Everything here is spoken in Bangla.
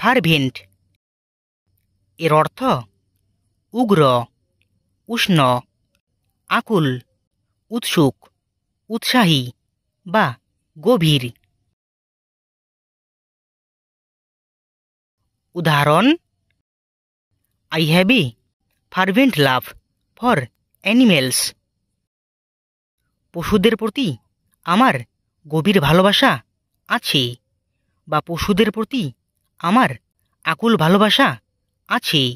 ফারভেন্ট এর অর্থ উগ্র উষ্ণ আকুল উৎসুক উৎসাহী বা গভীর উদাহরণ I have a fervent love for animals পশুদের প্রতি আমার গভীর ভালোবাসা আছে বা পশুদের প্রতি আমার আকুল ভালোবাসা আছেই